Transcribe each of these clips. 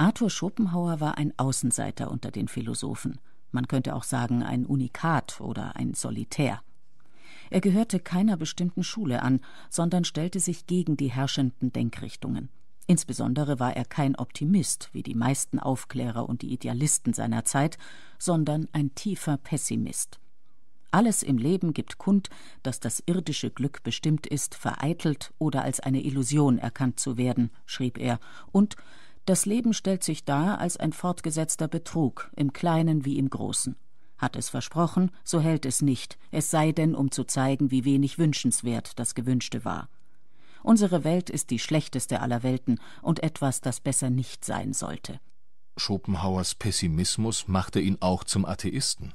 Arthur Schopenhauer war ein Außenseiter unter den Philosophen, man könnte auch sagen ein Unikat oder ein Solitär. Er gehörte keiner bestimmten Schule an, sondern stellte sich gegen die herrschenden Denkrichtungen. Insbesondere war er kein Optimist wie die meisten Aufklärer und die Idealisten seiner Zeit, sondern ein tiefer Pessimist. Alles im Leben gibt kund, dass das irdische Glück bestimmt ist, vereitelt oder als eine Illusion erkannt zu werden, schrieb er, und das Leben stellt sich dar als ein fortgesetzter Betrug, im Kleinen wie im Großen. Hat es versprochen, so hält es nicht, es sei denn, um zu zeigen, wie wenig wünschenswert das Gewünschte war. Unsere Welt ist die schlechteste aller Welten und etwas, das besser nicht sein sollte. Schopenhauers Pessimismus machte ihn auch zum Atheisten.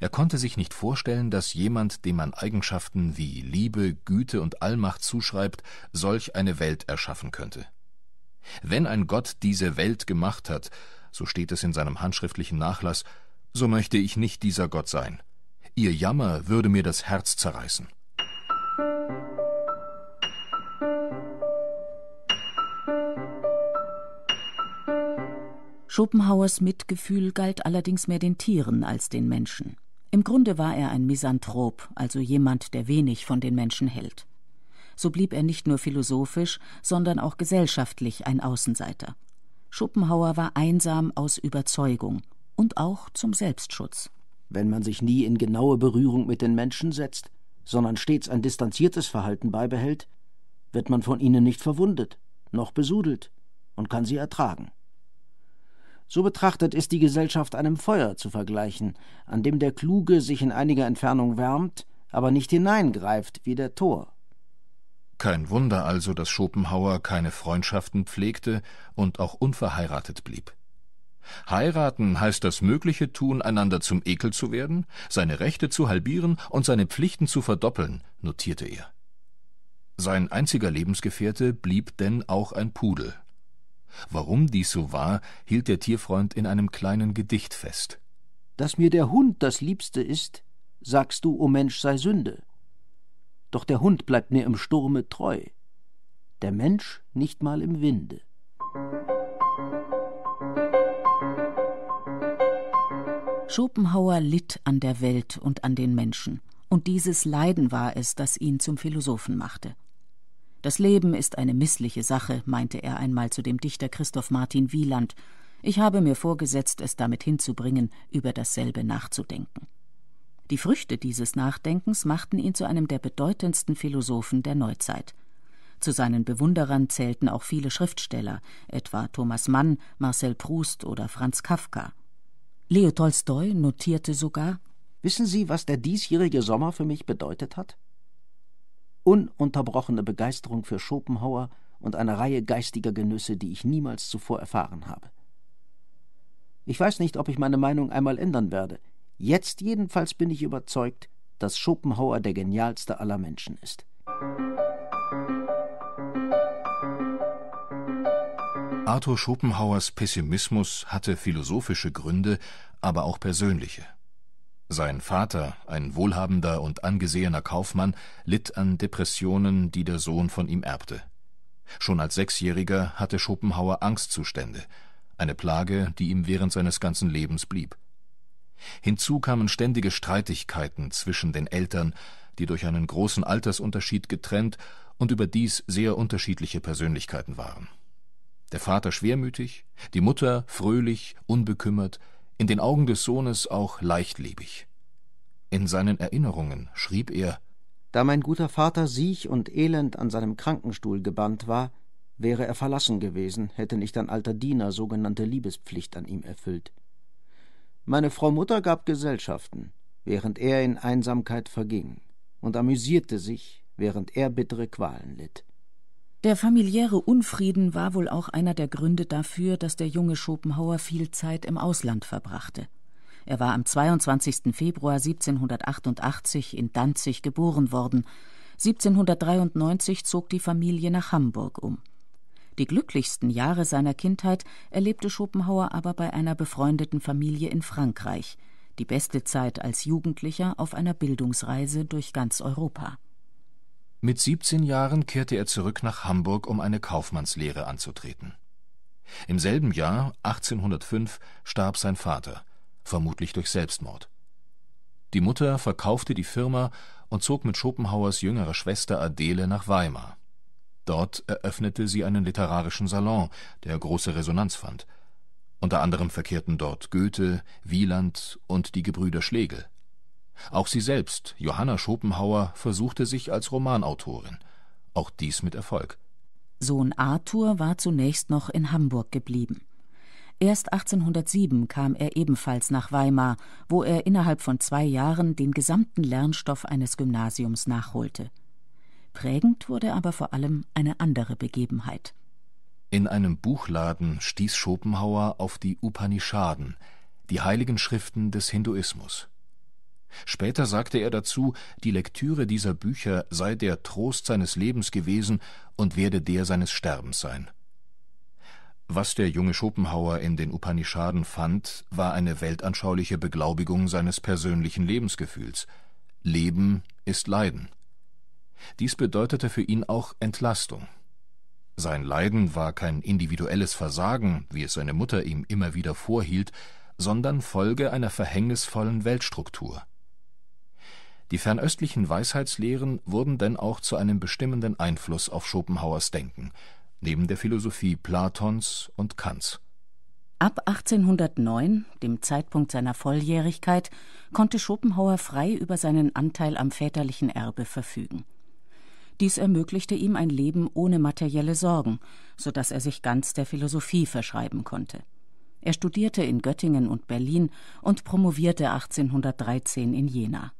Er konnte sich nicht vorstellen, dass jemand, dem man Eigenschaften wie Liebe, Güte und Allmacht zuschreibt, solch eine Welt erschaffen könnte. Wenn ein Gott diese Welt gemacht hat, so steht es in seinem handschriftlichen Nachlass, so möchte ich nicht dieser Gott sein. Ihr Jammer würde mir das Herz zerreißen. Schopenhauers Mitgefühl galt allerdings mehr den Tieren als den Menschen. Im Grunde war er ein Misanthrop, also jemand, der wenig von den Menschen hält so blieb er nicht nur philosophisch, sondern auch gesellschaftlich ein Außenseiter. Schopenhauer war einsam aus Überzeugung und auch zum Selbstschutz. Wenn man sich nie in genaue Berührung mit den Menschen setzt, sondern stets ein distanziertes Verhalten beibehält, wird man von ihnen nicht verwundet, noch besudelt und kann sie ertragen. So betrachtet ist die Gesellschaft einem Feuer zu vergleichen, an dem der Kluge sich in einiger Entfernung wärmt, aber nicht hineingreift wie der Tor. Kein Wunder also, dass Schopenhauer keine Freundschaften pflegte und auch unverheiratet blieb. Heiraten heißt das mögliche Tun, einander zum Ekel zu werden, seine Rechte zu halbieren und seine Pflichten zu verdoppeln, notierte er. Sein einziger Lebensgefährte blieb denn auch ein Pudel. Warum dies so war, hielt der Tierfreund in einem kleinen Gedicht fest. Dass mir der Hund das Liebste ist, sagst du, o oh Mensch, sei Sünde doch der Hund bleibt mir im Sturme treu, der Mensch nicht mal im Winde. Schopenhauer litt an der Welt und an den Menschen, und dieses Leiden war es, das ihn zum Philosophen machte. Das Leben ist eine missliche Sache, meinte er einmal zu dem Dichter Christoph Martin Wieland. Ich habe mir vorgesetzt, es damit hinzubringen, über dasselbe nachzudenken. Die Früchte dieses Nachdenkens machten ihn zu einem der bedeutendsten Philosophen der Neuzeit. Zu seinen Bewunderern zählten auch viele Schriftsteller, etwa Thomas Mann, Marcel Proust oder Franz Kafka. Leo Tolstoi notierte sogar Wissen Sie, was der diesjährige Sommer für mich bedeutet hat? Ununterbrochene Begeisterung für Schopenhauer und eine Reihe geistiger Genüsse, die ich niemals zuvor erfahren habe. Ich weiß nicht, ob ich meine Meinung einmal ändern werde, Jetzt jedenfalls bin ich überzeugt, dass Schopenhauer der genialste aller Menschen ist. Arthur Schopenhauers Pessimismus hatte philosophische Gründe, aber auch persönliche. Sein Vater, ein wohlhabender und angesehener Kaufmann, litt an Depressionen, die der Sohn von ihm erbte. Schon als Sechsjähriger hatte Schopenhauer Angstzustände, eine Plage, die ihm während seines ganzen Lebens blieb. Hinzu kamen ständige Streitigkeiten zwischen den Eltern, die durch einen großen Altersunterschied getrennt und überdies sehr unterschiedliche Persönlichkeiten waren. Der Vater schwermütig, die Mutter fröhlich, unbekümmert, in den Augen des Sohnes auch leichtlebig. In seinen Erinnerungen schrieb er Da mein guter Vater siech und elend an seinem Krankenstuhl gebannt war, wäre er verlassen gewesen, hätte nicht ein alter Diener sogenannte Liebespflicht an ihm erfüllt. Meine Frau Mutter gab Gesellschaften, während er in Einsamkeit verging, und amüsierte sich, während er bittere Qualen litt. Der familiäre Unfrieden war wohl auch einer der Gründe dafür, dass der junge Schopenhauer viel Zeit im Ausland verbrachte. Er war am 22. Februar 1788 in Danzig geboren worden. 1793 zog die Familie nach Hamburg um. Die glücklichsten Jahre seiner Kindheit erlebte Schopenhauer aber bei einer befreundeten Familie in Frankreich, die beste Zeit als Jugendlicher auf einer Bildungsreise durch ganz Europa. Mit 17 Jahren kehrte er zurück nach Hamburg, um eine Kaufmannslehre anzutreten. Im selben Jahr, 1805, starb sein Vater, vermutlich durch Selbstmord. Die Mutter verkaufte die Firma und zog mit Schopenhauers jüngerer Schwester Adele nach Weimar Dort eröffnete sie einen literarischen Salon, der große Resonanz fand. Unter anderem verkehrten dort Goethe, Wieland und die Gebrüder Schlegel. Auch sie selbst, Johanna Schopenhauer, versuchte sich als Romanautorin. Auch dies mit Erfolg. Sohn Arthur war zunächst noch in Hamburg geblieben. Erst 1807 kam er ebenfalls nach Weimar, wo er innerhalb von zwei Jahren den gesamten Lernstoff eines Gymnasiums nachholte. Prägend wurde aber vor allem eine andere Begebenheit. In einem Buchladen stieß Schopenhauer auf die Upanishaden, die heiligen Schriften des Hinduismus. Später sagte er dazu, die Lektüre dieser Bücher sei der Trost seines Lebens gewesen und werde der seines Sterbens sein. Was der junge Schopenhauer in den Upanishaden fand, war eine weltanschauliche Beglaubigung seines persönlichen Lebensgefühls. Leben ist Leiden. Dies bedeutete für ihn auch Entlastung. Sein Leiden war kein individuelles Versagen, wie es seine Mutter ihm immer wieder vorhielt, sondern Folge einer verhängnisvollen Weltstruktur. Die fernöstlichen Weisheitslehren wurden denn auch zu einem bestimmenden Einfluss auf Schopenhauers Denken, neben der Philosophie Platons und Kants. Ab 1809, dem Zeitpunkt seiner Volljährigkeit, konnte Schopenhauer frei über seinen Anteil am väterlichen Erbe verfügen. Dies ermöglichte ihm ein Leben ohne materielle Sorgen, so dass er sich ganz der Philosophie verschreiben konnte. Er studierte in Göttingen und Berlin und promovierte 1813 in Jena.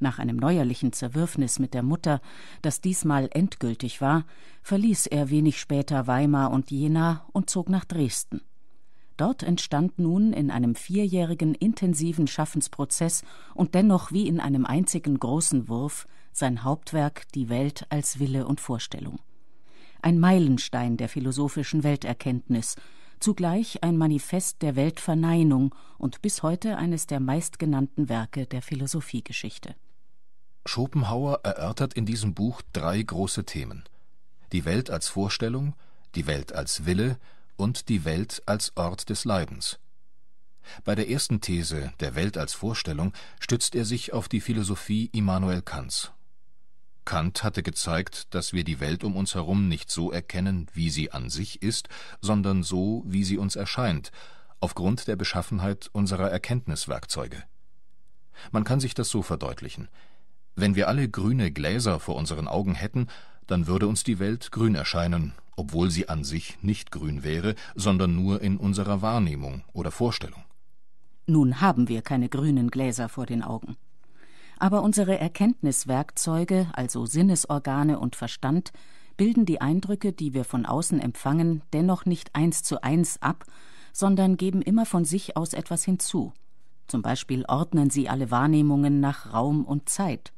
Nach einem neuerlichen Zerwürfnis mit der Mutter, das diesmal endgültig war, verließ er wenig später Weimar und Jena und zog nach Dresden. Dort entstand nun in einem vierjährigen intensiven Schaffensprozess und dennoch wie in einem einzigen großen Wurf sein Hauptwerk Die Welt als Wille und Vorstellung. Ein Meilenstein der philosophischen Welterkenntnis, zugleich ein Manifest der Weltverneinung und bis heute eines der meistgenannten Werke der Philosophiegeschichte. Schopenhauer erörtert in diesem Buch drei große Themen: die Welt als Vorstellung, die Welt als Wille und die Welt als Ort des Leidens. Bei der ersten These der Welt als Vorstellung stützt er sich auf die Philosophie Immanuel Kants Kant hatte gezeigt, dass wir die Welt um uns herum nicht so erkennen, wie sie an sich ist, sondern so, wie sie uns erscheint, aufgrund der Beschaffenheit unserer Erkenntniswerkzeuge. Man kann sich das so verdeutlichen. Wenn wir alle grüne Gläser vor unseren Augen hätten, dann würde uns die Welt grün erscheinen, obwohl sie an sich nicht grün wäre, sondern nur in unserer Wahrnehmung oder Vorstellung. Nun haben wir keine grünen Gläser vor den Augen aber unsere Erkenntniswerkzeuge, also Sinnesorgane und Verstand, bilden die Eindrücke, die wir von außen empfangen, dennoch nicht eins zu eins ab, sondern geben immer von sich aus etwas hinzu. Zum Beispiel ordnen sie alle Wahrnehmungen nach Raum und Zeit.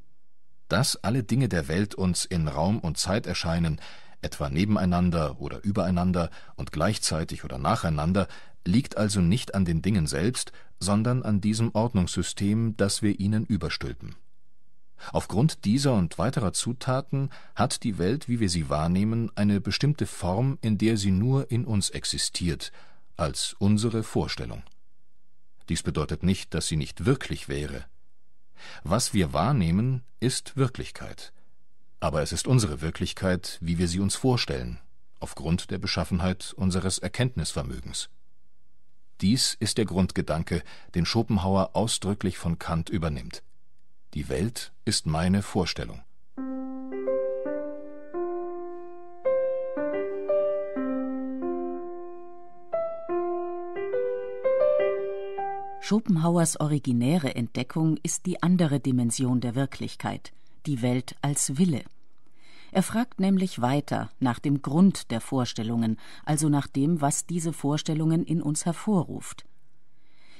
Dass alle Dinge der Welt uns in Raum und Zeit erscheinen, etwa nebeneinander oder übereinander und gleichzeitig oder nacheinander, liegt also nicht an den Dingen selbst, sondern an diesem Ordnungssystem, das wir ihnen überstülpen. Aufgrund dieser und weiterer Zutaten hat die Welt, wie wir sie wahrnehmen, eine bestimmte Form, in der sie nur in uns existiert, als unsere Vorstellung. Dies bedeutet nicht, dass sie nicht wirklich wäre. Was wir wahrnehmen, ist Wirklichkeit. Aber es ist unsere Wirklichkeit, wie wir sie uns vorstellen, aufgrund der Beschaffenheit unseres Erkenntnisvermögens. Dies ist der Grundgedanke, den Schopenhauer ausdrücklich von Kant übernimmt. Die Welt ist meine Vorstellung. Schopenhauers originäre Entdeckung ist die andere Dimension der Wirklichkeit, die Welt als Wille. Er fragt nämlich weiter nach dem Grund der Vorstellungen, also nach dem, was diese Vorstellungen in uns hervorruft.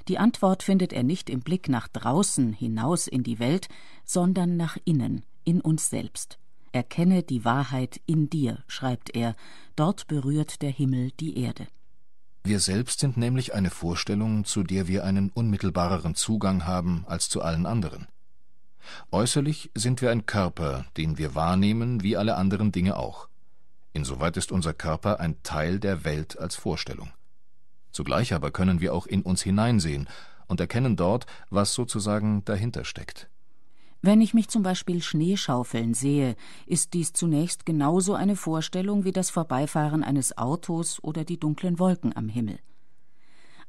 Die Antwort findet er nicht im Blick nach draußen, hinaus in die Welt, sondern nach innen, in uns selbst. Erkenne die Wahrheit in dir, schreibt er, dort berührt der Himmel die Erde. Wir selbst sind nämlich eine Vorstellung, zu der wir einen unmittelbareren Zugang haben als zu allen anderen. Äußerlich sind wir ein Körper, den wir wahrnehmen wie alle anderen Dinge auch. Insoweit ist unser Körper ein Teil der Welt als Vorstellung. Zugleich aber können wir auch in uns hineinsehen und erkennen dort, was sozusagen dahinter steckt. Wenn ich mich zum Beispiel Schneeschaufeln sehe, ist dies zunächst genauso eine Vorstellung wie das Vorbeifahren eines Autos oder die dunklen Wolken am Himmel.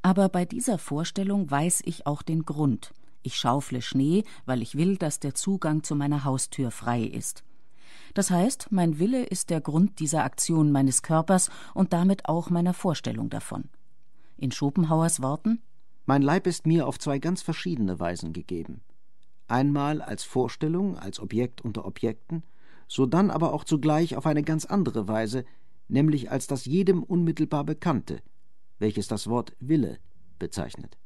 Aber bei dieser Vorstellung weiß ich auch den Grund. Ich schaufle Schnee, weil ich will, dass der Zugang zu meiner Haustür frei ist. Das heißt, mein Wille ist der Grund dieser Aktion meines Körpers und damit auch meiner Vorstellung davon. In Schopenhauers Worten Mein Leib ist mir auf zwei ganz verschiedene Weisen gegeben. Einmal als Vorstellung, als Objekt unter Objekten, sodann aber auch zugleich auf eine ganz andere Weise, nämlich als das jedem unmittelbar Bekannte, welches das Wort Wille bezeichnet.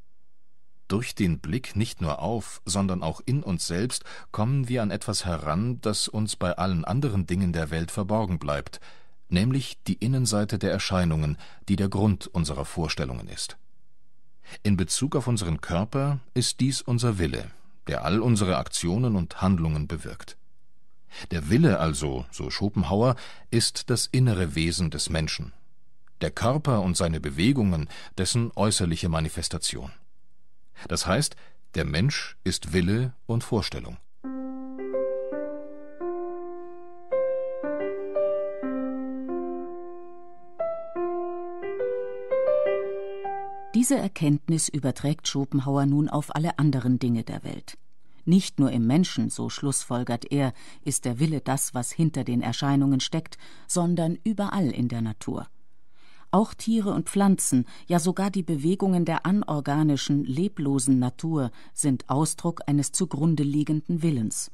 Durch den Blick nicht nur auf, sondern auch in uns selbst kommen wir an etwas heran, das uns bei allen anderen Dingen der Welt verborgen bleibt, nämlich die Innenseite der Erscheinungen, die der Grund unserer Vorstellungen ist. In Bezug auf unseren Körper ist dies unser Wille, der all unsere Aktionen und Handlungen bewirkt. Der Wille also, so Schopenhauer, ist das innere Wesen des Menschen, der Körper und seine Bewegungen dessen äußerliche Manifestation. Das heißt, der Mensch ist Wille und Vorstellung. Diese Erkenntnis überträgt Schopenhauer nun auf alle anderen Dinge der Welt. Nicht nur im Menschen, so schlussfolgert er, ist der Wille das, was hinter den Erscheinungen steckt, sondern überall in der Natur. Auch Tiere und Pflanzen, ja sogar die Bewegungen der anorganischen, leblosen Natur sind Ausdruck eines zugrunde liegenden Willens.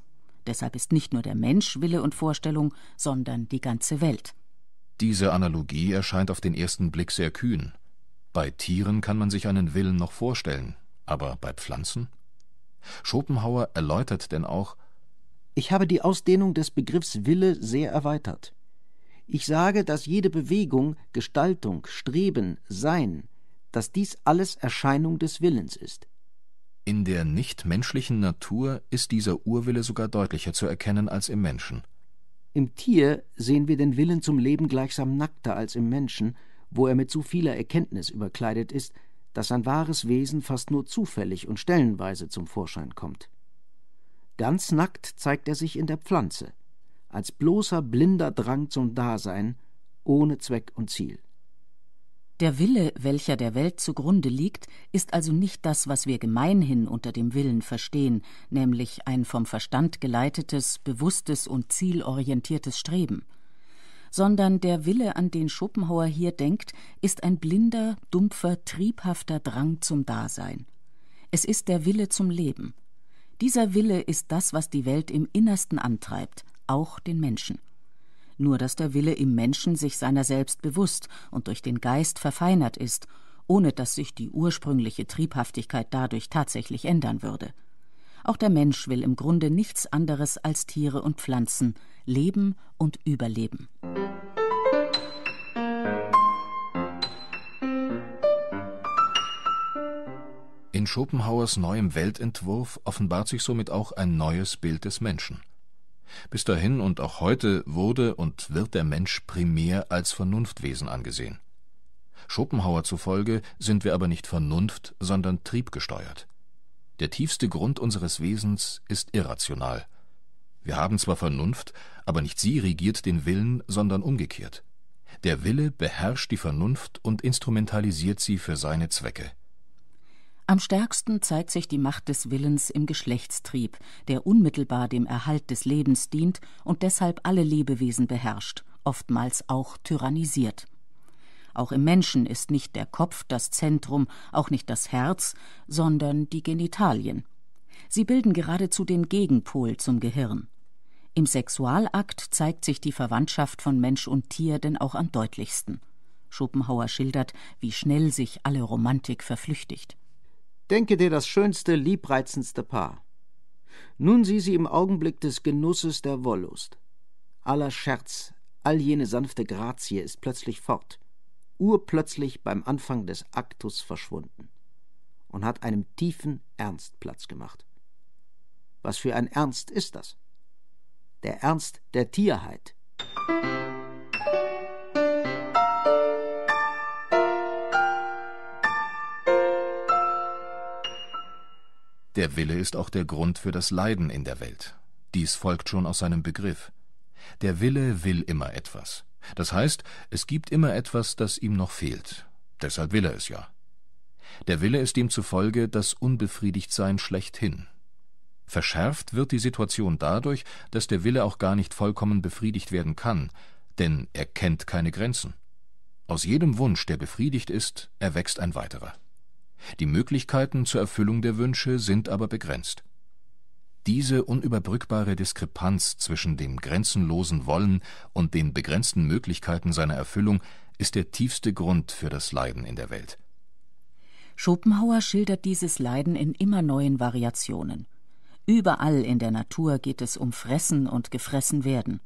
Deshalb ist nicht nur der Mensch Wille und Vorstellung, sondern die ganze Welt. Diese Analogie erscheint auf den ersten Blick sehr kühn. Bei Tieren kann man sich einen Willen noch vorstellen, aber bei Pflanzen? Schopenhauer erläutert denn auch Ich habe die Ausdehnung des Begriffs Wille sehr erweitert. Ich sage, dass jede Bewegung, Gestaltung, Streben, Sein, dass dies alles Erscheinung des Willens ist. In der nichtmenschlichen Natur ist dieser Urwille sogar deutlicher zu erkennen als im Menschen. Im Tier sehen wir den Willen zum Leben gleichsam nackter als im Menschen, wo er mit so vieler Erkenntnis überkleidet ist, dass sein wahres Wesen fast nur zufällig und stellenweise zum Vorschein kommt. Ganz nackt zeigt er sich in der Pflanze, als bloßer blinder Drang zum Dasein ohne Zweck und Ziel. Der Wille, welcher der Welt zugrunde liegt, ist also nicht das, was wir gemeinhin unter dem Willen verstehen, nämlich ein vom Verstand geleitetes, bewusstes und zielorientiertes Streben, sondern der Wille, an den Schopenhauer hier denkt, ist ein blinder, dumpfer, triebhafter Drang zum Dasein. Es ist der Wille zum Leben. Dieser Wille ist das, was die Welt im Innersten antreibt, auch den Menschen. Nur dass der Wille im Menschen sich seiner selbst bewusst und durch den Geist verfeinert ist, ohne dass sich die ursprüngliche Triebhaftigkeit dadurch tatsächlich ändern würde. Auch der Mensch will im Grunde nichts anderes als Tiere und Pflanzen leben und überleben. In Schopenhauers neuem Weltentwurf offenbart sich somit auch ein neues Bild des Menschen. Bis dahin und auch heute wurde und wird der Mensch primär als Vernunftwesen angesehen. Schopenhauer zufolge sind wir aber nicht vernunft, sondern triebgesteuert. Der tiefste Grund unseres Wesens ist irrational. Wir haben zwar Vernunft, aber nicht sie regiert den Willen, sondern umgekehrt. Der Wille beherrscht die Vernunft und instrumentalisiert sie für seine Zwecke. Am stärksten zeigt sich die Macht des Willens im Geschlechtstrieb, der unmittelbar dem Erhalt des Lebens dient und deshalb alle Lebewesen beherrscht, oftmals auch tyrannisiert. Auch im Menschen ist nicht der Kopf das Zentrum, auch nicht das Herz, sondern die Genitalien. Sie bilden geradezu den Gegenpol zum Gehirn. Im Sexualakt zeigt sich die Verwandtschaft von Mensch und Tier denn auch am deutlichsten. Schopenhauer schildert, wie schnell sich alle Romantik verflüchtigt. Denke dir das schönste, liebreizendste Paar. Nun sieh sie im Augenblick des Genusses der Wollust. Aller Scherz, all jene sanfte Grazie ist plötzlich fort, urplötzlich beim Anfang des Aktus verschwunden und hat einem tiefen Ernst Platz gemacht. Was für ein Ernst ist das? Der Ernst der Tierheit. Der Wille ist auch der Grund für das Leiden in der Welt. Dies folgt schon aus seinem Begriff. Der Wille will immer etwas. Das heißt, es gibt immer etwas, das ihm noch fehlt. Deshalb will er es ja. Der Wille ist demzufolge das Unbefriedigtsein schlechthin. Verschärft wird die Situation dadurch, dass der Wille auch gar nicht vollkommen befriedigt werden kann, denn er kennt keine Grenzen. Aus jedem Wunsch, der befriedigt ist, erwächst ein weiterer. Die Möglichkeiten zur Erfüllung der Wünsche sind aber begrenzt. Diese unüberbrückbare Diskrepanz zwischen dem grenzenlosen Wollen und den begrenzten Möglichkeiten seiner Erfüllung ist der tiefste Grund für das Leiden in der Welt. Schopenhauer schildert dieses Leiden in immer neuen Variationen. Überall in der Natur geht es um Fressen und gefressen werden.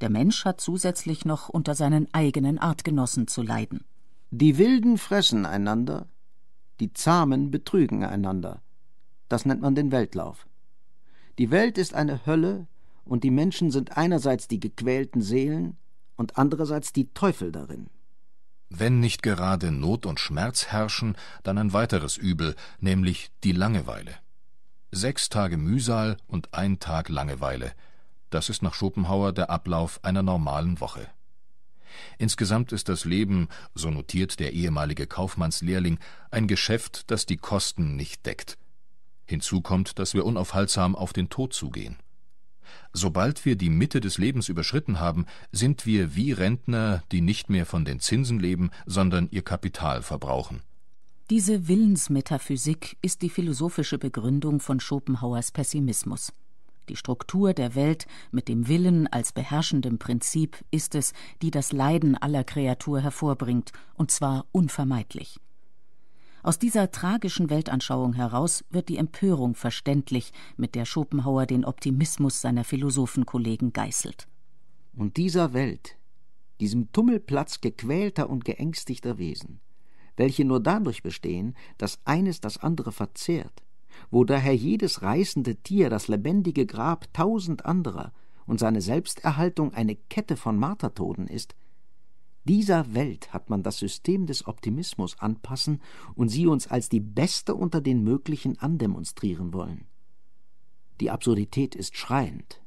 Der Mensch hat zusätzlich noch unter seinen eigenen Artgenossen zu leiden. Die Wilden fressen einander, die Zahmen betrügen einander. Das nennt man den Weltlauf. Die Welt ist eine Hölle und die Menschen sind einerseits die gequälten Seelen und andererseits die Teufel darin. Wenn nicht gerade Not und Schmerz herrschen, dann ein weiteres Übel, nämlich die Langeweile. Sechs Tage Mühsal und ein Tag Langeweile. Das ist nach Schopenhauer der Ablauf einer normalen Woche. Insgesamt ist das Leben, so notiert der ehemalige Kaufmannslehrling, ein Geschäft, das die Kosten nicht deckt. Hinzu kommt, dass wir unaufhaltsam auf den Tod zugehen. Sobald wir die Mitte des Lebens überschritten haben, sind wir wie Rentner, die nicht mehr von den Zinsen leben, sondern ihr Kapital verbrauchen. Diese Willensmetaphysik ist die philosophische Begründung von Schopenhauers Pessimismus. Die Struktur der Welt mit dem Willen als beherrschendem Prinzip ist es, die das Leiden aller Kreatur hervorbringt, und zwar unvermeidlich. Aus dieser tragischen Weltanschauung heraus wird die Empörung verständlich, mit der Schopenhauer den Optimismus seiner Philosophenkollegen geißelt. Und dieser Welt, diesem Tummelplatz gequälter und geängstigter Wesen, welche nur dadurch bestehen, dass eines das andere verzehrt, wo daher jedes reißende Tier das lebendige Grab tausend anderer und seine Selbsterhaltung eine Kette von Martertoden ist, dieser Welt hat man das System des Optimismus anpassen und sie uns als die beste unter den möglichen andemonstrieren wollen. Die Absurdität ist schreiend.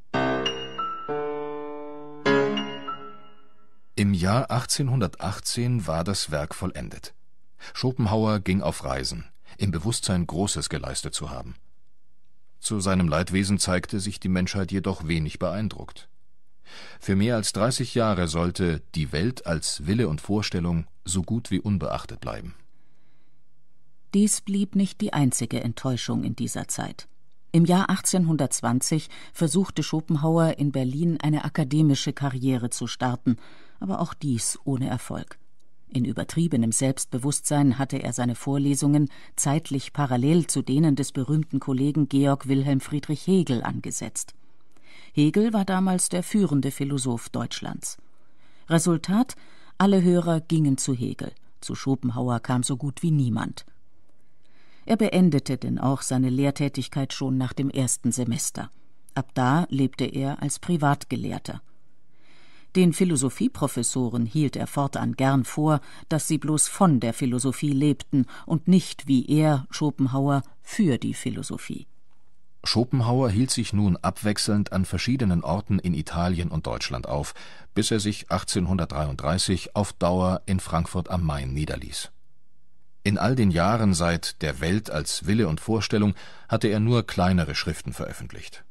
Im Jahr 1818 war das Werk vollendet. Schopenhauer ging auf Reisen im Bewusstsein Großes geleistet zu haben. Zu seinem Leidwesen zeigte sich die Menschheit jedoch wenig beeindruckt. Für mehr als 30 Jahre sollte die Welt als Wille und Vorstellung so gut wie unbeachtet bleiben. Dies blieb nicht die einzige Enttäuschung in dieser Zeit. Im Jahr 1820 versuchte Schopenhauer in Berlin eine akademische Karriere zu starten, aber auch dies ohne Erfolg. In übertriebenem Selbstbewusstsein hatte er seine Vorlesungen zeitlich parallel zu denen des berühmten Kollegen Georg Wilhelm Friedrich Hegel angesetzt. Hegel war damals der führende Philosoph Deutschlands. Resultat: Alle Hörer gingen zu Hegel. Zu Schopenhauer kam so gut wie niemand. Er beendete denn auch seine Lehrtätigkeit schon nach dem ersten Semester. Ab da lebte er als Privatgelehrter. Den Philosophieprofessoren hielt er fortan gern vor, dass sie bloß von der Philosophie lebten und nicht, wie er, Schopenhauer, für die Philosophie. Schopenhauer hielt sich nun abwechselnd an verschiedenen Orten in Italien und Deutschland auf, bis er sich 1833 auf Dauer in Frankfurt am Main niederließ. In all den Jahren seit der Welt als Wille und Vorstellung hatte er nur kleinere Schriften veröffentlicht.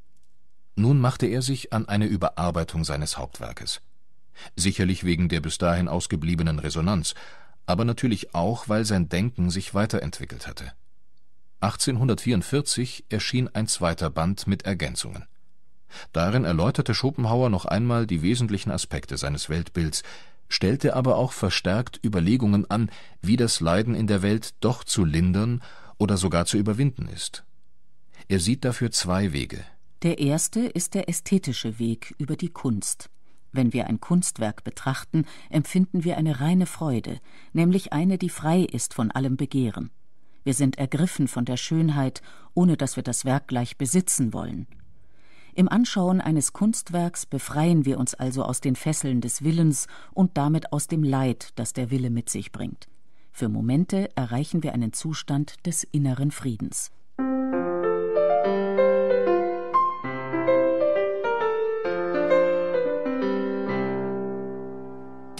Nun machte er sich an eine Überarbeitung seines Hauptwerkes sicherlich wegen der bis dahin ausgebliebenen Resonanz, aber natürlich auch, weil sein Denken sich weiterentwickelt hatte. 1844 erschien ein zweiter Band mit Ergänzungen. Darin erläuterte Schopenhauer noch einmal die wesentlichen Aspekte seines Weltbilds, stellte aber auch verstärkt Überlegungen an, wie das Leiden in der Welt doch zu lindern oder sogar zu überwinden ist. Er sieht dafür zwei Wege. Der erste ist der ästhetische Weg über die Kunst. Wenn wir ein Kunstwerk betrachten, empfinden wir eine reine Freude, nämlich eine, die frei ist von allem Begehren. Wir sind ergriffen von der Schönheit, ohne dass wir das Werk gleich besitzen wollen. Im Anschauen eines Kunstwerks befreien wir uns also aus den Fesseln des Willens und damit aus dem Leid, das der Wille mit sich bringt. Für Momente erreichen wir einen Zustand des inneren Friedens.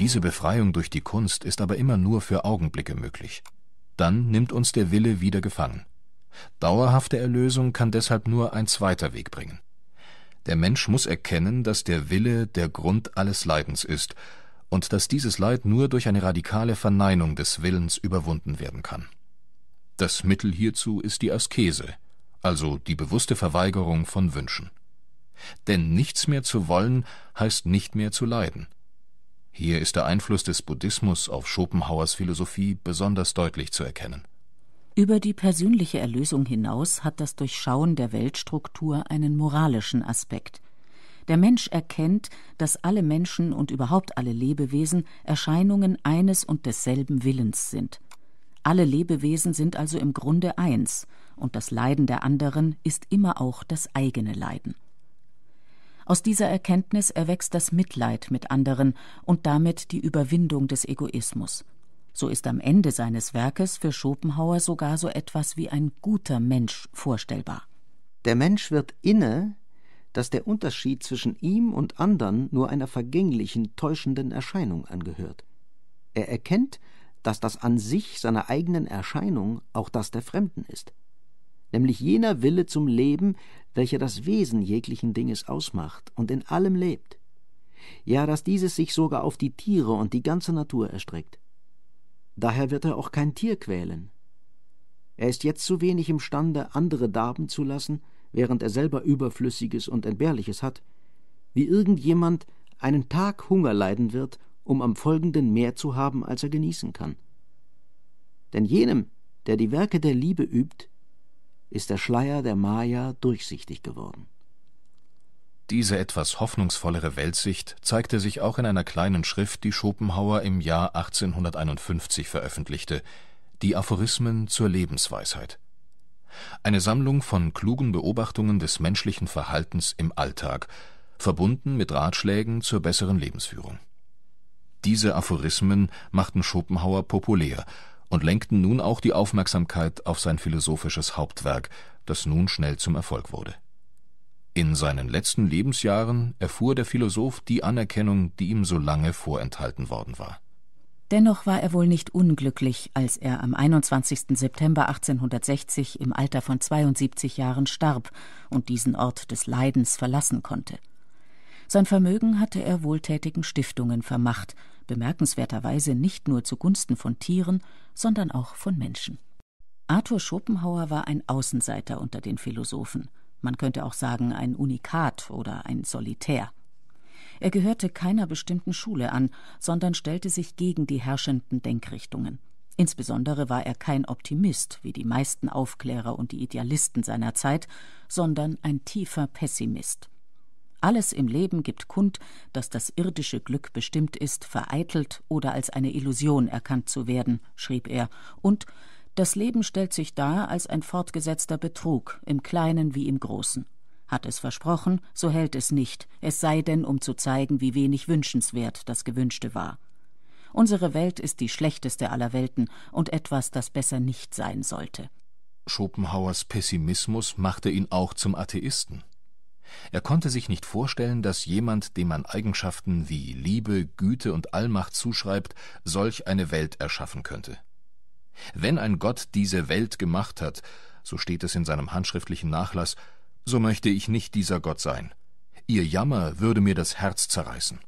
Diese Befreiung durch die Kunst ist aber immer nur für Augenblicke möglich. Dann nimmt uns der Wille wieder gefangen. Dauerhafte Erlösung kann deshalb nur ein zweiter Weg bringen. Der Mensch muss erkennen, dass der Wille der Grund alles Leidens ist und dass dieses Leid nur durch eine radikale Verneinung des Willens überwunden werden kann. Das Mittel hierzu ist die Askese, also die bewusste Verweigerung von Wünschen. Denn nichts mehr zu wollen heißt nicht mehr zu leiden – hier ist der Einfluss des Buddhismus auf Schopenhauers Philosophie besonders deutlich zu erkennen. Über die persönliche Erlösung hinaus hat das Durchschauen der Weltstruktur einen moralischen Aspekt. Der Mensch erkennt, dass alle Menschen und überhaupt alle Lebewesen Erscheinungen eines und desselben Willens sind. Alle Lebewesen sind also im Grunde eins, und das Leiden der anderen ist immer auch das eigene Leiden. Aus dieser Erkenntnis erwächst das Mitleid mit anderen und damit die Überwindung des Egoismus. So ist am Ende seines Werkes für Schopenhauer sogar so etwas wie ein guter Mensch vorstellbar. Der Mensch wird inne, dass der Unterschied zwischen ihm und anderen nur einer vergänglichen, täuschenden Erscheinung angehört. Er erkennt, dass das an sich seiner eigenen Erscheinung auch das der Fremden ist, nämlich jener Wille zum Leben, welcher das Wesen jeglichen Dinges ausmacht und in allem lebt. Ja, dass dieses sich sogar auf die Tiere und die ganze Natur erstreckt. Daher wird er auch kein Tier quälen. Er ist jetzt zu wenig imstande, andere darben zu lassen, während er selber Überflüssiges und Entbehrliches hat, wie irgendjemand einen Tag Hunger leiden wird, um am folgenden mehr zu haben, als er genießen kann. Denn jenem, der die Werke der Liebe übt, ist der Schleier der Maya durchsichtig geworden. Diese etwas hoffnungsvollere Weltsicht zeigte sich auch in einer kleinen Schrift, die Schopenhauer im Jahr 1851 veröffentlichte, die Aphorismen zur Lebensweisheit. Eine Sammlung von klugen Beobachtungen des menschlichen Verhaltens im Alltag, verbunden mit Ratschlägen zur besseren Lebensführung. Diese Aphorismen machten Schopenhauer populär und lenkten nun auch die Aufmerksamkeit auf sein philosophisches Hauptwerk, das nun schnell zum Erfolg wurde. In seinen letzten Lebensjahren erfuhr der Philosoph die Anerkennung, die ihm so lange vorenthalten worden war. Dennoch war er wohl nicht unglücklich, als er am 21. September 1860 im Alter von 72 Jahren starb und diesen Ort des Leidens verlassen konnte. Sein Vermögen hatte er wohltätigen Stiftungen vermacht bemerkenswerterweise nicht nur zugunsten von Tieren, sondern auch von Menschen. Arthur Schopenhauer war ein Außenseiter unter den Philosophen, man könnte auch sagen ein Unikat oder ein Solitär. Er gehörte keiner bestimmten Schule an, sondern stellte sich gegen die herrschenden Denkrichtungen. Insbesondere war er kein Optimist, wie die meisten Aufklärer und die Idealisten seiner Zeit, sondern ein tiefer Pessimist. Alles im Leben gibt kund, dass das irdische Glück bestimmt ist, vereitelt oder als eine Illusion erkannt zu werden, schrieb er, und das Leben stellt sich dar als ein fortgesetzter Betrug, im Kleinen wie im Großen. Hat es versprochen, so hält es nicht, es sei denn, um zu zeigen, wie wenig wünschenswert das Gewünschte war. Unsere Welt ist die schlechteste aller Welten und etwas, das besser nicht sein sollte. Schopenhauers Pessimismus machte ihn auch zum Atheisten. Er konnte sich nicht vorstellen, dass jemand, dem man Eigenschaften wie Liebe, Güte und Allmacht zuschreibt, solch eine Welt erschaffen könnte. Wenn ein Gott diese Welt gemacht hat, so steht es in seinem handschriftlichen Nachlass, so möchte ich nicht dieser Gott sein. Ihr Jammer würde mir das Herz zerreißen.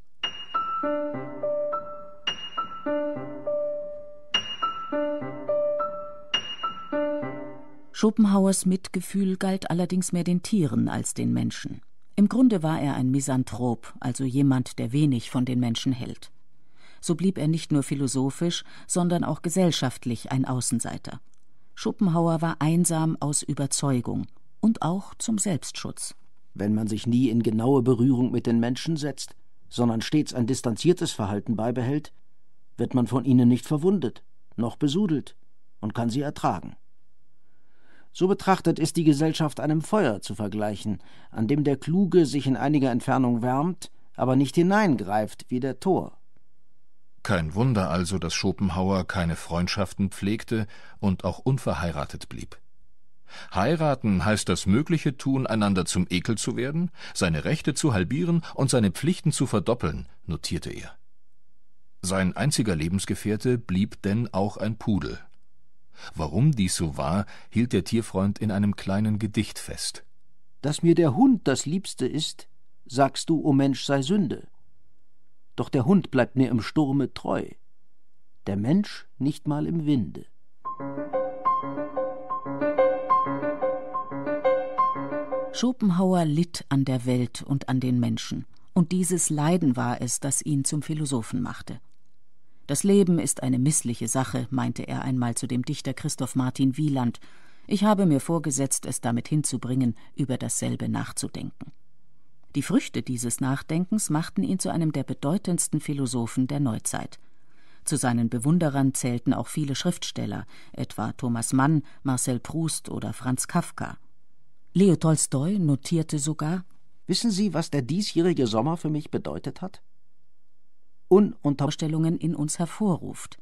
Schopenhauers Mitgefühl galt allerdings mehr den Tieren als den Menschen. Im Grunde war er ein Misanthrop, also jemand, der wenig von den Menschen hält. So blieb er nicht nur philosophisch, sondern auch gesellschaftlich ein Außenseiter. Schopenhauer war einsam aus Überzeugung und auch zum Selbstschutz. Wenn man sich nie in genaue Berührung mit den Menschen setzt, sondern stets ein distanziertes Verhalten beibehält, wird man von ihnen nicht verwundet, noch besudelt und kann sie ertragen. So betrachtet ist die Gesellschaft einem Feuer zu vergleichen, an dem der Kluge sich in einiger Entfernung wärmt, aber nicht hineingreift wie der Tor. Kein Wunder also, dass Schopenhauer keine Freundschaften pflegte und auch unverheiratet blieb. Heiraten heißt das mögliche Tun, einander zum Ekel zu werden, seine Rechte zu halbieren und seine Pflichten zu verdoppeln, notierte er. Sein einziger Lebensgefährte blieb denn auch ein Pudel. Warum dies so war, hielt der Tierfreund in einem kleinen Gedicht fest. Dass mir der Hund das Liebste ist, sagst du, o oh Mensch, sei Sünde. Doch der Hund bleibt mir im Sturme treu, der Mensch nicht mal im Winde. Schopenhauer litt an der Welt und an den Menschen, und dieses Leiden war es, das ihn zum Philosophen machte. Das Leben ist eine missliche Sache, meinte er einmal zu dem Dichter Christoph Martin Wieland. Ich habe mir vorgesetzt, es damit hinzubringen, über dasselbe nachzudenken. Die Früchte dieses Nachdenkens machten ihn zu einem der bedeutendsten Philosophen der Neuzeit. Zu seinen Bewunderern zählten auch viele Schriftsteller, etwa Thomas Mann, Marcel Proust oder Franz Kafka. Leo Tolstoi notierte sogar Wissen Sie, was der diesjährige Sommer für mich bedeutet hat? Ununterstellungen in uns hervorruft.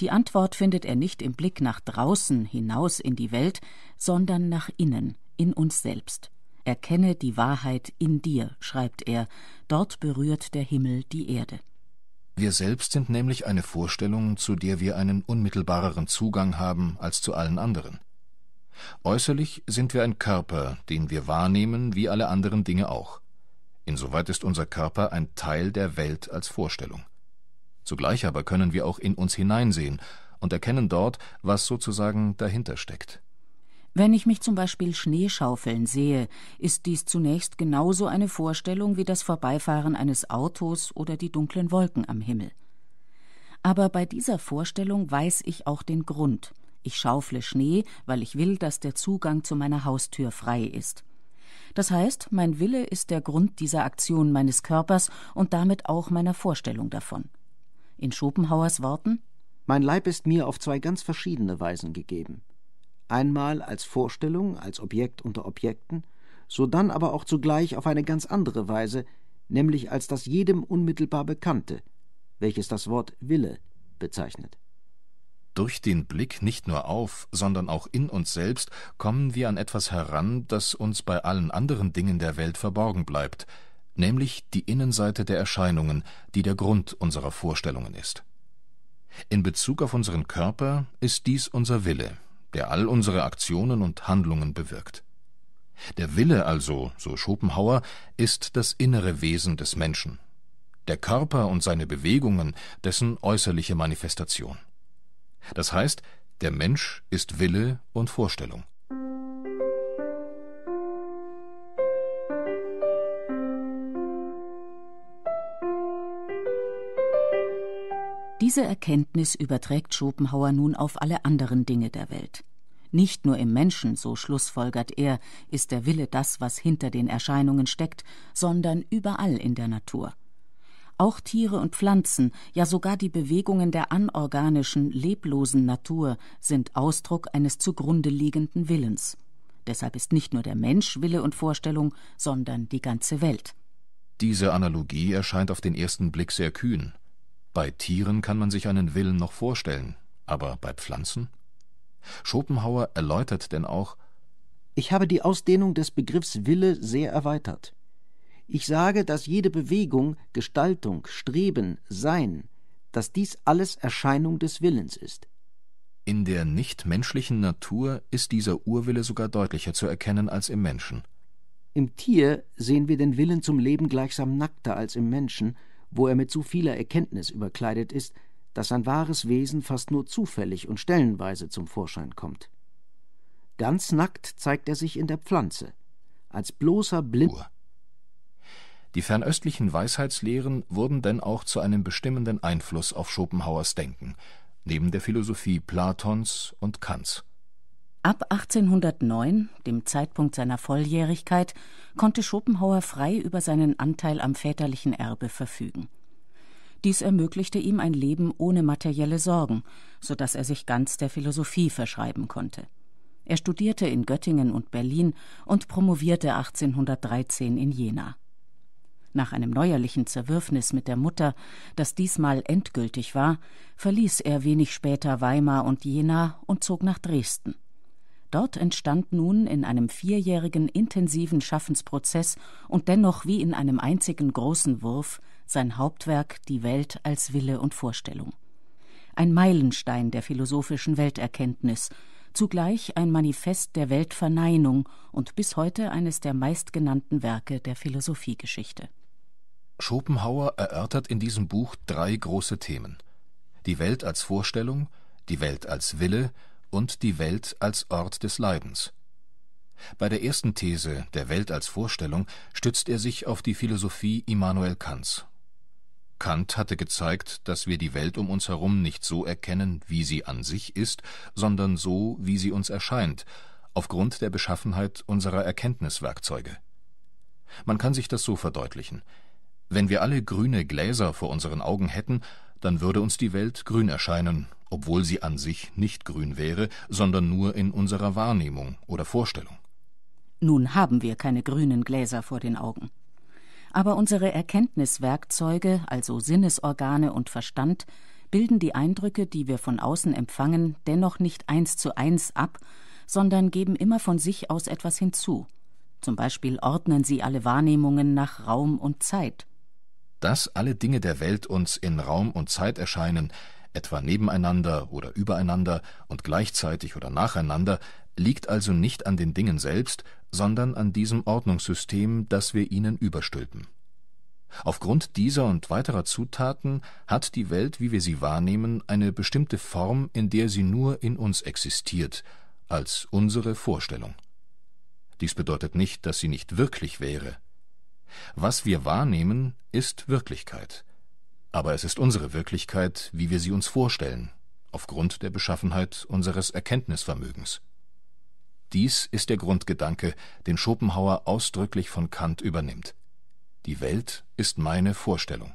Die Antwort findet er nicht im Blick nach draußen, hinaus in die Welt, sondern nach innen, in uns selbst. Erkenne die Wahrheit in dir, schreibt er, dort berührt der Himmel die Erde. Wir selbst sind nämlich eine Vorstellung, zu der wir einen unmittelbareren Zugang haben als zu allen anderen. Äußerlich sind wir ein Körper, den wir wahrnehmen wie alle anderen Dinge auch. Insoweit ist unser Körper ein Teil der Welt als Vorstellung. Zugleich aber können wir auch in uns hineinsehen und erkennen dort, was sozusagen dahinter steckt. Wenn ich mich zum Beispiel Schneeschaufeln sehe, ist dies zunächst genauso eine Vorstellung wie das Vorbeifahren eines Autos oder die dunklen Wolken am Himmel. Aber bei dieser Vorstellung weiß ich auch den Grund. Ich schaufle Schnee, weil ich will, dass der Zugang zu meiner Haustür frei ist. Das heißt, mein Wille ist der Grund dieser Aktion meines Körpers und damit auch meiner Vorstellung davon. In Schopenhauers Worten Mein Leib ist mir auf zwei ganz verschiedene Weisen gegeben. Einmal als Vorstellung, als Objekt unter Objekten, sodann aber auch zugleich auf eine ganz andere Weise, nämlich als das jedem unmittelbar Bekannte, welches das Wort Wille bezeichnet. Durch den Blick nicht nur auf, sondern auch in uns selbst kommen wir an etwas heran, das uns bei allen anderen Dingen der Welt verborgen bleibt, nämlich die Innenseite der Erscheinungen, die der Grund unserer Vorstellungen ist. In Bezug auf unseren Körper ist dies unser Wille, der all unsere Aktionen und Handlungen bewirkt. Der Wille also, so Schopenhauer, ist das innere Wesen des Menschen, der Körper und seine Bewegungen dessen äußerliche Manifestation. Das heißt, der Mensch ist Wille und Vorstellung. Diese Erkenntnis überträgt Schopenhauer nun auf alle anderen Dinge der Welt. Nicht nur im Menschen, so schlussfolgert er, ist der Wille das, was hinter den Erscheinungen steckt, sondern überall in der Natur. Auch Tiere und Pflanzen, ja sogar die Bewegungen der anorganischen, leblosen Natur sind Ausdruck eines zugrunde liegenden Willens. Deshalb ist nicht nur der Mensch Wille und Vorstellung, sondern die ganze Welt. Diese Analogie erscheint auf den ersten Blick sehr kühn. Bei Tieren kann man sich einen Willen noch vorstellen, aber bei Pflanzen? Schopenhauer erläutert denn auch Ich habe die Ausdehnung des Begriffs Wille sehr erweitert. Ich sage, dass jede Bewegung, Gestaltung, Streben, Sein, dass dies alles Erscheinung des Willens ist. In der nichtmenschlichen Natur ist dieser Urwille sogar deutlicher zu erkennen als im Menschen. Im Tier sehen wir den Willen zum Leben gleichsam nackter als im Menschen, wo er mit so vieler Erkenntnis überkleidet ist, dass sein wahres Wesen fast nur zufällig und stellenweise zum Vorschein kommt. Ganz nackt zeigt er sich in der Pflanze, als bloßer Blind. Die fernöstlichen Weisheitslehren wurden denn auch zu einem bestimmenden Einfluss auf Schopenhauers Denken, neben der Philosophie Platons und Kants. Ab 1809, dem Zeitpunkt seiner Volljährigkeit, konnte Schopenhauer frei über seinen Anteil am väterlichen Erbe verfügen. Dies ermöglichte ihm ein Leben ohne materielle Sorgen, so dass er sich ganz der Philosophie verschreiben konnte. Er studierte in Göttingen und Berlin und promovierte 1813 in Jena nach einem neuerlichen Zerwürfnis mit der Mutter, das diesmal endgültig war, verließ er wenig später Weimar und Jena und zog nach Dresden. Dort entstand nun in einem vierjährigen intensiven Schaffensprozess und dennoch wie in einem einzigen großen Wurf sein Hauptwerk Die Welt als Wille und Vorstellung. Ein Meilenstein der philosophischen Welterkenntnis, zugleich ein Manifest der Weltverneinung und bis heute eines der meistgenannten Werke der Philosophiegeschichte. Schopenhauer erörtert in diesem Buch drei große Themen: die Welt als Vorstellung, die Welt als Wille und die Welt als Ort des Leidens. Bei der ersten These, der Welt als Vorstellung, stützt er sich auf die Philosophie Immanuel Kants. Kant hatte gezeigt, dass wir die Welt um uns herum nicht so erkennen, wie sie an sich ist, sondern so, wie sie uns erscheint, aufgrund der Beschaffenheit unserer Erkenntniswerkzeuge. Man kann sich das so verdeutlichen wenn wir alle grüne Gläser vor unseren Augen hätten, dann würde uns die Welt grün erscheinen, obwohl sie an sich nicht grün wäre, sondern nur in unserer Wahrnehmung oder Vorstellung. Nun haben wir keine grünen Gläser vor den Augen. Aber unsere Erkenntniswerkzeuge, also Sinnesorgane und Verstand, bilden die Eindrücke, die wir von außen empfangen, dennoch nicht eins zu eins ab, sondern geben immer von sich aus etwas hinzu. Zum Beispiel ordnen sie alle Wahrnehmungen nach Raum und Zeit dass alle Dinge der Welt uns in Raum und Zeit erscheinen, etwa nebeneinander oder übereinander und gleichzeitig oder nacheinander, liegt also nicht an den Dingen selbst, sondern an diesem Ordnungssystem, das wir ihnen überstülpen. Aufgrund dieser und weiterer Zutaten hat die Welt, wie wir sie wahrnehmen, eine bestimmte Form, in der sie nur in uns existiert, als unsere Vorstellung. Dies bedeutet nicht, dass sie nicht wirklich wäre, was wir wahrnehmen, ist Wirklichkeit. Aber es ist unsere Wirklichkeit, wie wir sie uns vorstellen, aufgrund der Beschaffenheit unseres Erkenntnisvermögens. Dies ist der Grundgedanke, den Schopenhauer ausdrücklich von Kant übernimmt. Die Welt ist meine Vorstellung.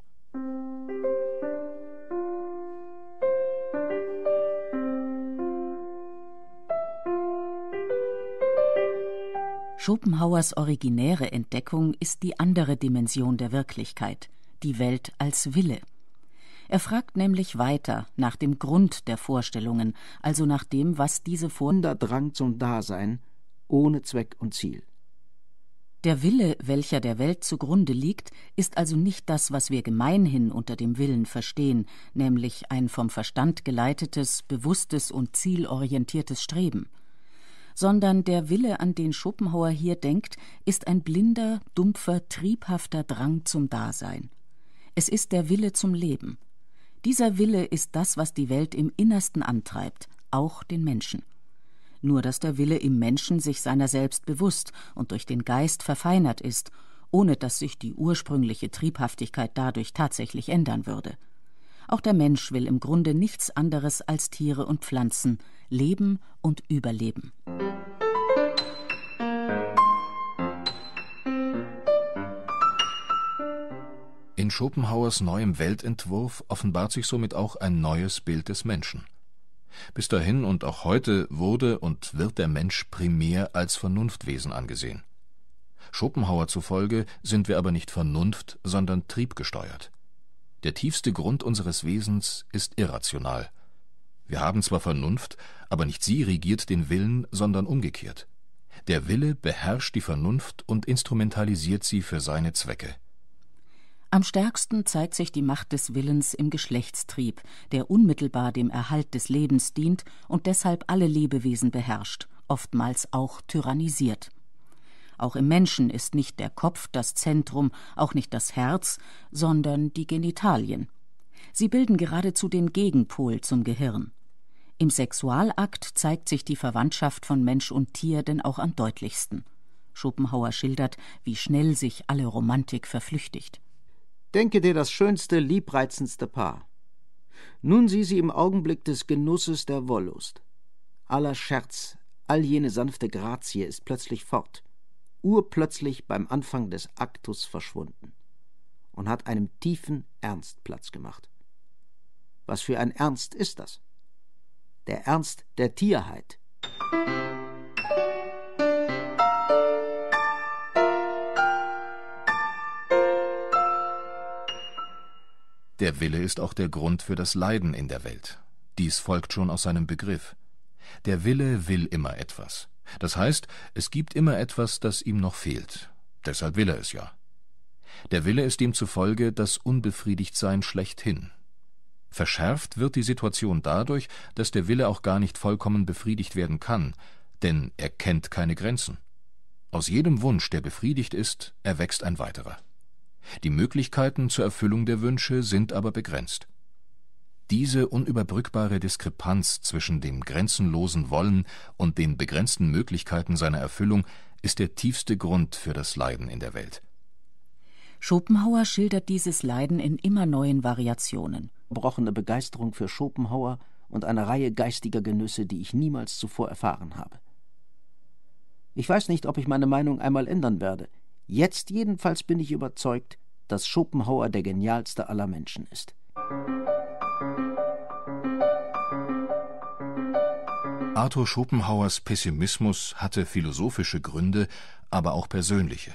Schopenhauers originäre Entdeckung ist die andere Dimension der Wirklichkeit, die Welt als Wille. Er fragt nämlich weiter nach dem Grund der Vorstellungen, also nach dem, was diese Vorstellungen. Drang zum Dasein, ohne Zweck und Ziel. Der Wille, welcher der Welt zugrunde liegt, ist also nicht das, was wir gemeinhin unter dem Willen verstehen, nämlich ein vom Verstand geleitetes, bewusstes und zielorientiertes Streben sondern der Wille, an den Schopenhauer hier denkt, ist ein blinder, dumpfer, triebhafter Drang zum Dasein. Es ist der Wille zum Leben. Dieser Wille ist das, was die Welt im Innersten antreibt, auch den Menschen. Nur dass der Wille im Menschen sich seiner selbst bewusst und durch den Geist verfeinert ist, ohne dass sich die ursprüngliche Triebhaftigkeit dadurch tatsächlich ändern würde. Auch der Mensch will im Grunde nichts anderes als Tiere und Pflanzen, Leben und Überleben. In Schopenhauers neuem Weltentwurf offenbart sich somit auch ein neues Bild des Menschen. Bis dahin und auch heute wurde und wird der Mensch primär als Vernunftwesen angesehen. Schopenhauer zufolge sind wir aber nicht Vernunft, sondern triebgesteuert. Der tiefste Grund unseres Wesens ist irrational. Wir haben zwar Vernunft, aber nicht sie regiert den Willen, sondern umgekehrt. Der Wille beherrscht die Vernunft und instrumentalisiert sie für seine Zwecke. Am stärksten zeigt sich die Macht des Willens im Geschlechtstrieb, der unmittelbar dem Erhalt des Lebens dient und deshalb alle Lebewesen beherrscht, oftmals auch tyrannisiert. Auch im Menschen ist nicht der Kopf das Zentrum, auch nicht das Herz, sondern die Genitalien. Sie bilden geradezu den Gegenpol zum Gehirn. Im Sexualakt zeigt sich die Verwandtschaft von Mensch und Tier denn auch am deutlichsten. Schopenhauer schildert, wie schnell sich alle Romantik verflüchtigt. Denke dir das schönste, liebreizendste Paar. Nun sieh sie im Augenblick des Genusses der Wollust. Aller Scherz, all jene sanfte Grazie ist plötzlich fort, urplötzlich beim Anfang des Aktus verschwunden und hat einem tiefen Ernst Platz gemacht. Was für ein Ernst ist das? der Ernst der Tierheit. Der Wille ist auch der Grund für das Leiden in der Welt. Dies folgt schon aus seinem Begriff. Der Wille will immer etwas. Das heißt, es gibt immer etwas, das ihm noch fehlt. Deshalb will er es ja. Der Wille ist demzufolge das Unbefriedigtsein schlechthin. Verschärft wird die Situation dadurch, dass der Wille auch gar nicht vollkommen befriedigt werden kann, denn er kennt keine Grenzen. Aus jedem Wunsch, der befriedigt ist, erwächst ein weiterer. Die Möglichkeiten zur Erfüllung der Wünsche sind aber begrenzt. Diese unüberbrückbare Diskrepanz zwischen dem grenzenlosen Wollen und den begrenzten Möglichkeiten seiner Erfüllung ist der tiefste Grund für das Leiden in der Welt Schopenhauer schildert dieses Leiden in immer neuen Variationen. Brochene Begeisterung für Schopenhauer und eine Reihe geistiger Genüsse, die ich niemals zuvor erfahren habe. Ich weiß nicht, ob ich meine Meinung einmal ändern werde. Jetzt jedenfalls bin ich überzeugt, dass Schopenhauer der genialste aller Menschen ist. Arthur Schopenhauers Pessimismus hatte philosophische Gründe, aber auch persönliche.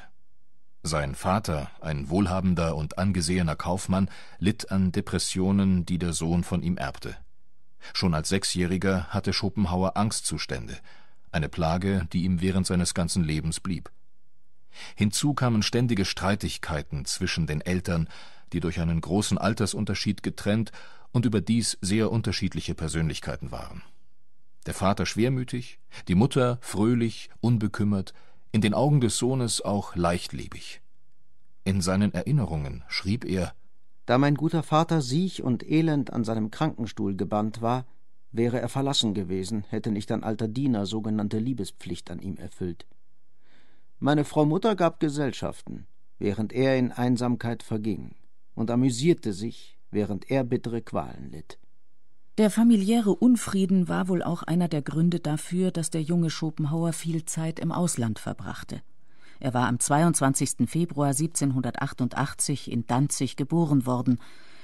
Sein Vater, ein wohlhabender und angesehener Kaufmann, litt an Depressionen, die der Sohn von ihm erbte. Schon als Sechsjähriger hatte Schopenhauer Angstzustände, eine Plage, die ihm während seines ganzen Lebens blieb. Hinzu kamen ständige Streitigkeiten zwischen den Eltern, die durch einen großen Altersunterschied getrennt und überdies sehr unterschiedliche Persönlichkeiten waren. Der Vater schwermütig, die Mutter fröhlich, unbekümmert, in den Augen des Sohnes auch leichtlebig. In seinen Erinnerungen schrieb er Da mein guter Vater siech und elend an seinem Krankenstuhl gebannt war, wäre er verlassen gewesen, hätte nicht ein alter Diener sogenannte Liebespflicht an ihm erfüllt. Meine Frau Mutter gab Gesellschaften, während er in Einsamkeit verging, und amüsierte sich, während er bittere Qualen litt. Der familiäre Unfrieden war wohl auch einer der Gründe dafür, dass der junge Schopenhauer viel Zeit im Ausland verbrachte. Er war am 22. Februar 1788 in Danzig geboren worden.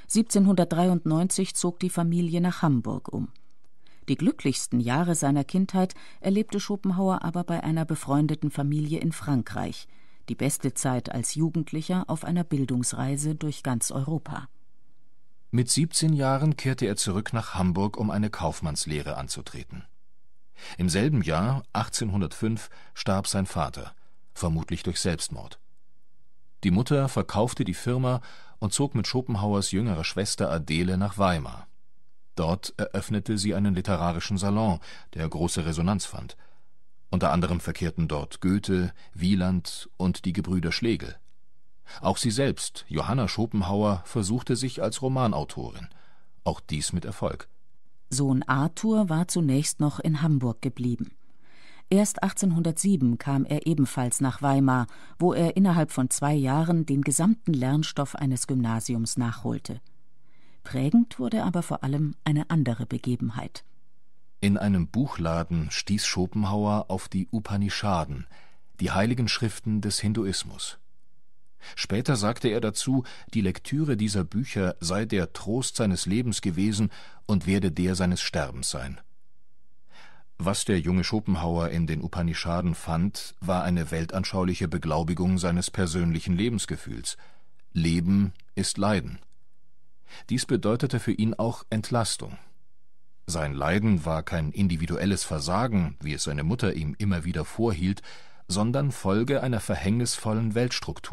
1793 zog die Familie nach Hamburg um. Die glücklichsten Jahre seiner Kindheit erlebte Schopenhauer aber bei einer befreundeten Familie in Frankreich, die beste Zeit als Jugendlicher auf einer Bildungsreise durch ganz Europa. Mit 17 Jahren kehrte er zurück nach Hamburg, um eine Kaufmannslehre anzutreten. Im selben Jahr, 1805, starb sein Vater, vermutlich durch Selbstmord. Die Mutter verkaufte die Firma und zog mit Schopenhauers jüngerer Schwester Adele nach Weimar. Dort eröffnete sie einen literarischen Salon, der große Resonanz fand. Unter anderem verkehrten dort Goethe, Wieland und die Gebrüder Schlegel. Auch sie selbst, Johanna Schopenhauer, versuchte sich als Romanautorin. Auch dies mit Erfolg. Sohn Arthur war zunächst noch in Hamburg geblieben. Erst 1807 kam er ebenfalls nach Weimar, wo er innerhalb von zwei Jahren den gesamten Lernstoff eines Gymnasiums nachholte. Prägend wurde aber vor allem eine andere Begebenheit. In einem Buchladen stieß Schopenhauer auf die Upanishaden, die heiligen Schriften des Hinduismus. Später sagte er dazu, die Lektüre dieser Bücher sei der Trost seines Lebens gewesen und werde der seines Sterbens sein. Was der junge Schopenhauer in den Upanishaden fand, war eine weltanschauliche Beglaubigung seines persönlichen Lebensgefühls. Leben ist Leiden. Dies bedeutete für ihn auch Entlastung. Sein Leiden war kein individuelles Versagen, wie es seine Mutter ihm immer wieder vorhielt, sondern Folge einer verhängnisvollen Weltstruktur.